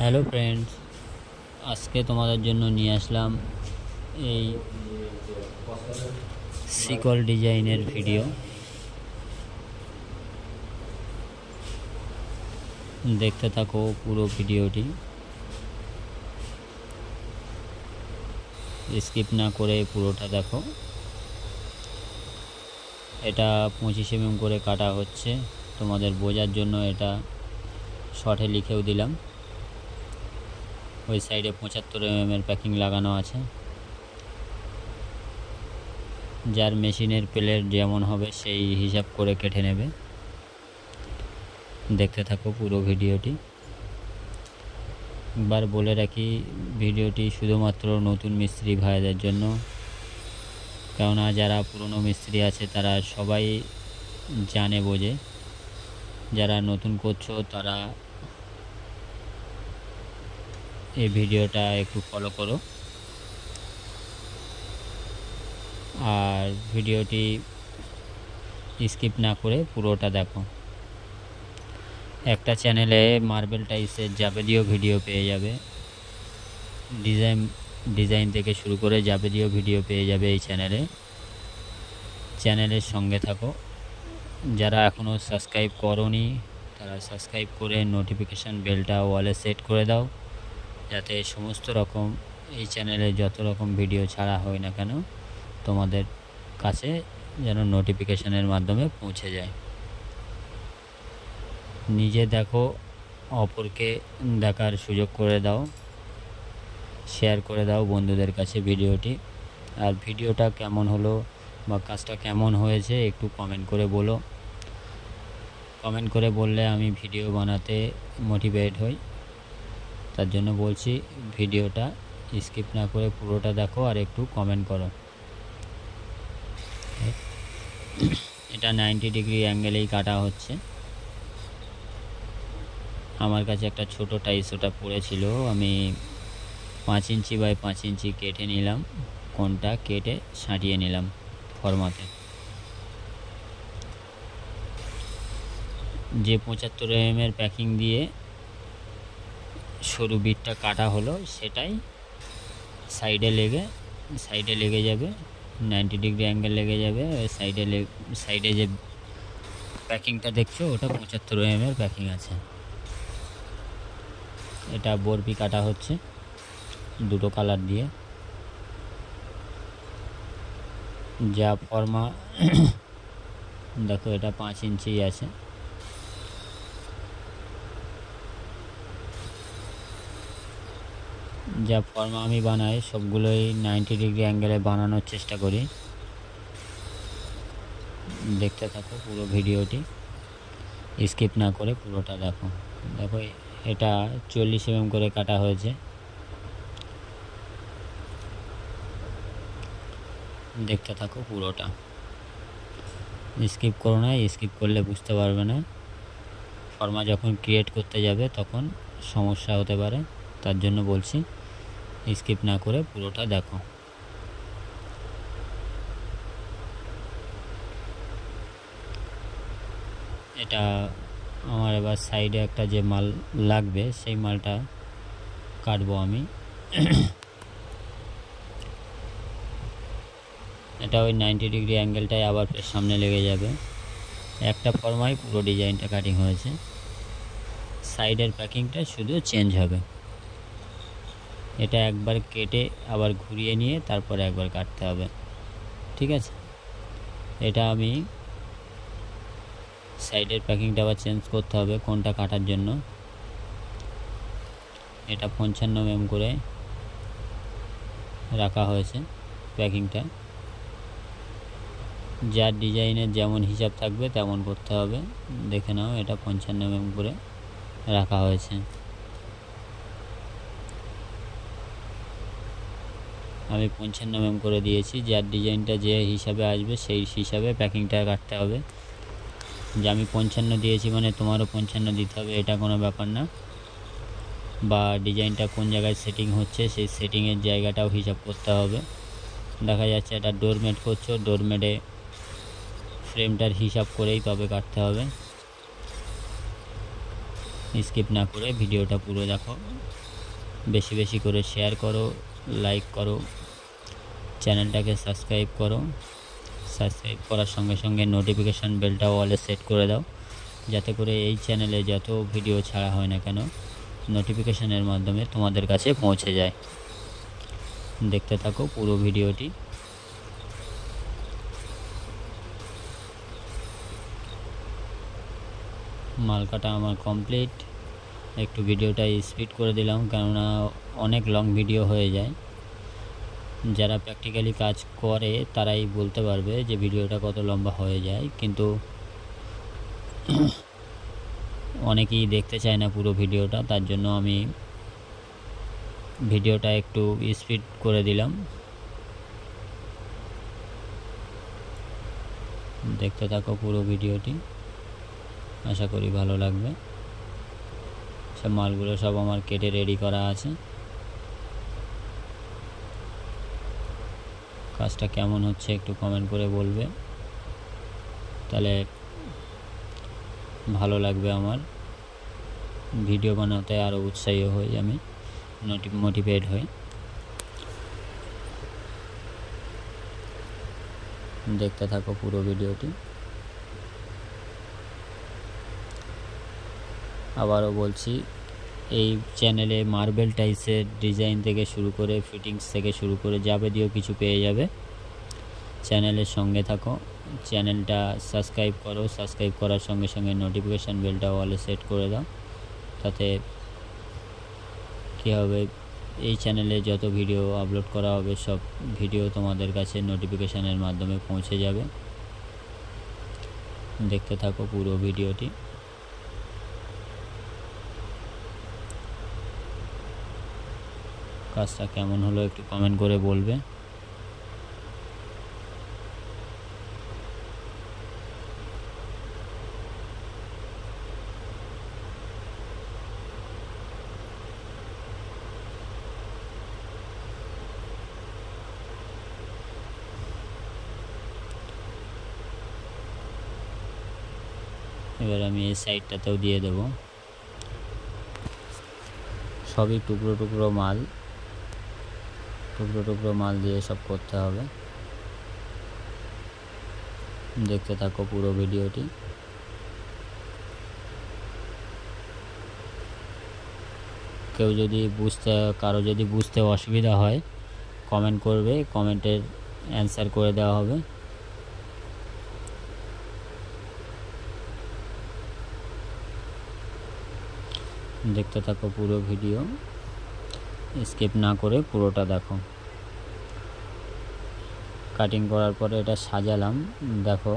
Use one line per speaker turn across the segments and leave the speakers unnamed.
hello friends আজকে তোমাদের জন্য নিয়ে আসলাম এই সিকল ডিজাইনের ভিডিও দেখতে থাকো পুরো ভিডিওটি স্কিপ না করে পুরোটা দেখো এটা পঁচিশ এমএম করে কাটা হচ্ছে তোমাদের বোঝার জন্য এটা শর্টে লিখেও দিলাম ওই সাইডে পঁচাত্তর এর প্যাকিং লাগানো আছে যার মেশিনের প্লেট যেমন হবে সেই হিসাব করে কেটে নেবে দেখতে থাকো পুরো ভিডিওটি একবার বলে রাখি ভিডিওটি শুধুমাত্র নতুন মিস্ত্রি ভাইদের জন্য কেননা যারা পুরনো মিস্ত্রি আছে তারা সবাই জানে বোঝে যারা নতুন করছো তারা এই ভিডিওটা একটু ফলো করো আর ভিডিওটি স্কিপ না করে পুরোটা দেখো একটা চ্যানেলে মার্বেল টাইসের যাবতীয় ভিডিও পেয়ে যাবে ডিজাইন ডিজাইন থেকে শুরু করে যাবতীয় ভিডিও পেয়ে যাবে এই চ্যানেলে চ্যানেলের সঙ্গে থাকো যারা এখনও সাবস্ক্রাইব করনি তারা সাবস্ক্রাইব করে নোটিফিকেশান বেলটা ওয়ালে সেট করে দাও যাতে সমস্ত রকম এই চ্যানেলে যত রকম ভিডিও ছাড়া হয় না কেন তোমাদের কাছে যেন নোটিফিকেশনের মাধ্যমে পৌঁছে যায় নিজে দেখো অপরকে দেখার সুযোগ করে দাও শেয়ার করে দাও বন্ধুদের কাছে ভিডিওটি আর ভিডিওটা কেমন হলো বা কাজটা কেমন হয়েছে একটু কমেন্ট করে বলো কমেন্ট করে বললে আমি ভিডিও বানাতে মোটিভেট হই তার জন্য বলছি ভিডিওটা স্কিপ না করে পুরোটা দেখো আর একটু কমেন্ট করো এটা নাইনটি ডিগ্রি অ্যাঙ্গেলেই কাটা হচ্ছে আমার কাছে একটা ছোট টাইস ওটা পড়েছিল আমি পাঁচ ইঞ্চি বাই পাঁচ ইঞ্চি কেটে নিলাম কোনটা কেটে ছাঁটিয়ে নিলাম ফরমাতে যে পঁচাত্তর এম mm এর প্যাকিং দিয়ে সরু বিটটা কাটা হলো সেটাই সাইডে লেগে সাইডে লেগে যাবে নাইনটি ডিগ্রি অ্যাঙ্গেল লেগে যাবে সাইডে সাইডে যে প্যাকিংটা দেখছো ওটা পঁচাত্তর এম এর প্যাকিং আছে এটা বরফি কাটা হচ্ছে দুটো কালার দিয়ে যা ফর্মা দেখো এটা পাঁচ ইঞ্চি আছে যা ফর্মা আমি বানাই সবগুলোই নাইনটি ডিগ্রি অ্যাঙ্গেলে বানানোর চেষ্টা করি দেখতে থাকো পুরো ভিডিওটি স্কিপ না করে পুরোটা দেখো দেখো এটা চল্লিশ এম mm করে কাটা হয়েছে দেখতে থাকো পুরোটা স্কিপ করো না স্কিপ করলে বুঝতে পারবে না ফর্মা যখন ক্রিয়েট করতে যাবে তখন সমস্যা হতে পারে তার জন্য বলছি স্কিপ না করে পুরোটা দেখো এটা আমার এবার সাইডে একটা যে মাল লাগবে সেই মালটা কাটবো আমি এটা ওই নাইনটি ডিগ্রি অ্যাঙ্গেলটাই আবার সামনে লেগে যাবে একটা ফর্মাই পুরো ডিজাইনটা কাটিং হয়েছে সাইডের প্যাকিংটা শুধু চেঞ্জ হবে এটা একবার কেটে আবার ঘুরিয়ে নিয়ে তারপরে একবার কাটতে হবে ঠিক আছে এটা আমি সাইডের প্যাকিংটা আবার চেঞ্জ করতে হবে কোনটা কাটার জন্য এটা পঞ্চান্ন এম করে রাখা হয়েছে প্যাকিংটা যার ডিজাইনের যেমন হিসাব থাকবে তেমন করতে হবে দেখে নাও এটা পঞ্চান্ন এম করে রাখা হয়েছে আমি পঞ্চান্ন এম করে দিয়েছি যার ডিজাইনটা যে হিসাবে আসবে সেই হিসাবে প্যাকিংটা কাটতে হবে যে আমি পঞ্চান্ন দিয়েছি মানে তোমারও পঞ্চান্ন দিতে হবে এটা কোনো ব্যাপার না বা ডিজাইনটা কোন জায়গায় সেটিং হচ্ছে সেই সেটিংয়ের জায়গাটাও হিসাব করতে হবে দেখা যাচ্ছে এটা ডোরমেট করছো ডোরমেটে ফ্রেমটার হিসাব করেই তবে কাটতে হবে স্কিপ না করে ভিডিওটা পুরো দেখো বেশি বেশি করে শেয়ার করো লাইক করো চ্যানেলটাকে সাবস্ক্রাইব করো সাবস্ক্রাইব করার সঙ্গে সঙ্গে নোটিফিকেশান বেলটাও অলে সেট করে দাও যাতে করে এই চ্যানেলে যত ভিডিও ছাড়া হয় না কেন নোটিফিকেশানের মাধ্যমে তোমাদের কাছে পৌঁছে যায় দেখতে থাকো পুরো ভিডিওটি মালকাটা আমার কমপ্লিট একটু ভিডিওটা স্পিড করে দিলাম কেননা অনেক লং ভিডিও হয়ে যায় যারা প্র্যাকটিক্যালি কাজ করে তারাই বলতে পারবে যে ভিডিওটা কত লম্বা হয়ে যায় কিন্তু অনেকেই দেখতে চায় না পুরো ভিডিওটা তার জন্য আমি ভিডিওটা একটু স্পিড করে দিলাম দেখতে থাকো পুরো ভিডিওটি আশা করি ভালো লাগবে সব মালগুলো সব আমার কেটে রেডি করা আছে কাজটা কেমন হচ্ছে একটু কমেন্ট করে বলবে তাহলে ভালো লাগবে আমার ভিডিও বানাতে আরও উৎসাহী হই আমি মোটিভেট হই দেখতে থাকো পুরো ভিডিওটি আবারও বলছি এই চ্যানেলে মার্বেল টাইসের ডিজাইন থেকে শুরু করে ফিটিংস থেকে শুরু করে যাবে দিয়েও কিছু পেয়ে যাবে চ্যানেলের সঙ্গে থাকো চ্যানেলটা সাবস্ক্রাইব করো সাবস্ক্রাইব করার সঙ্গে সঙ্গে নোটিফিকেশান বেলটা অলে সেট করে দাও তাতে কী হবে এই চ্যানেলে যত ভিডিও আপলোড করা হবে সব ভিডিও তোমাদের কাছে নোটিফিকেশানের মাধ্যমে পৌঁছে যাবে দেখতে থাকো পুরো ভিডিওটি কাজটা কেমন হলো একটু কমেন্ট করে বলবে এবার আমি এই সাইডটাতেও দিয়ে দেব সবই টুকরো টুকরো মাল টুকরো টুকরো মাল দিয়ে সব করতে হবে দেখতে থাকো পুরো ভিডিওটি কেউ যদি বুঝতে কারো যদি বুঝতে অসুবিধা হয় কমেন্ট করবে কমেন্টের অ্যান্সার করে দেওয়া হবে দেখতে থাকো পুরো ভিডিও স্কিপ না করে পুরোটা দেখো কাটিং করার পরে এটা সাজালাম দেখো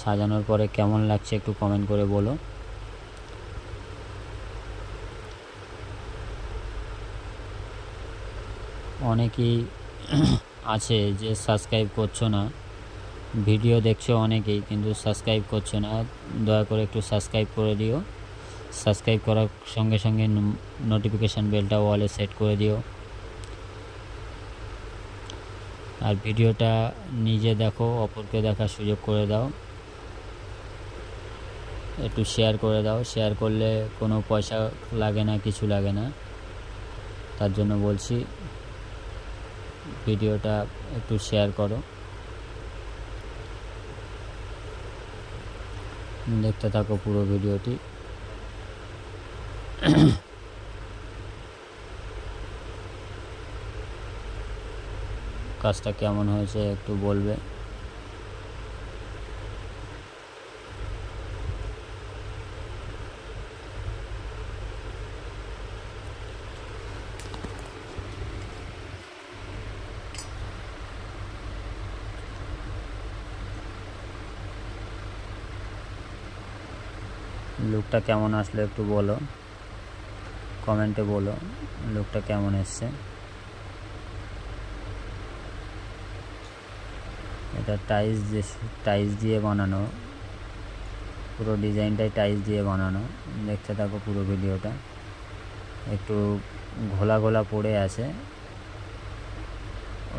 সাজানোর পরে কেমন লাগছে একটু কমেন্ট করে বলো অনেকেই আছে যে সাবস্ক্রাইব করছো না ভিডিও দেখছো অনেকেই কিন্তু সাবস্ক্রাইব করছো না দয়া করে একটু সাবস্ক্রাইব করে দিও সাবস্ক্রাইব করার সঙ্গে সঙ্গে নোটিফিকেশান বেলটা ওয়ালে সেট করে দিও আর ভিডিওটা নিজে দেখো অপরকে দেখার সুযোগ করে দাও একটু শেয়ার করে দাও শেয়ার করলে কোনো পয়সা লাগে না কিছু লাগে না তার জন্য বলছি ভিডিওটা একটু শেয়ার করো দেখতে থাকো পুরো ভিডিওটি কাজটা কেমন হয়েছে একটু বলবে লুকটা কেমন আসলো একটু বলো কমেন্টে বলো লোকটা কেমন এসছে এটা টাইস যে টাইস দিয়ে বানানো পুরো ডিজাইনটাই টাইস দিয়ে বানানো দেখতে থাকো পুরো ভিডিওটা একটু ঘোলা ঘোলা পড়ে আছে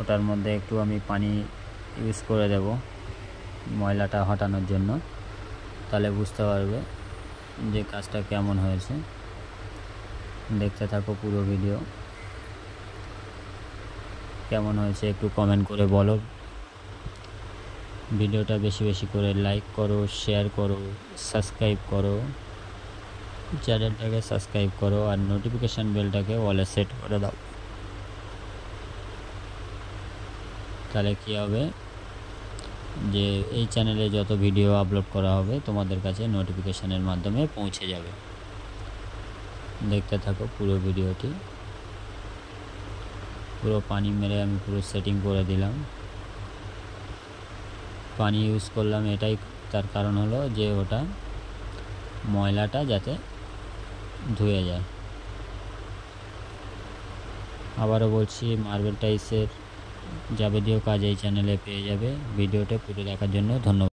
ওটার মধ্যে একটু আমি পানি ইউজ করে দেব ময়লাটা হটানোর জন্য তাহলে বুঝতে পারবে যে কাজটা কেমন হয়েছে দেখতে থাকো পুরো ভিডিও কেমন হয়েছে একটু কমেন্ট করে বলো ভিডিওটা বেশি বেশি করে লাইক করো শেয়ার করো সাবস্ক্রাইব করো চ্যানেলটাকে সাবস্ক্রাইব করো আর নোটিফিকেশান বেলটাকে ওয়ালে সেট করে দাও তাহলে কী হবে যে এই চ্যানেলে যত ভিডিও আপলোড করা হবে তোমাদের কাছে নোটিফিকেশানের মাধ্যমে পৌঁছে যাবে দেখতে থাকো পুরো ভিডিওটি পুরো পানি মেরে আমি পুরো সেটিং করে দিলাম পানি ইউজ করলাম এটাই তার কারণ হলো যে ওটা ময়লাটা যাতে ধুয়ে যায় আবারও বলছি মার্বেল টাইসের যাবতীয় কাজ এই চ্যানেলে পেয়ে যাবে ভিডিওটা পুরো দেখার জন্য ধন্যবাদ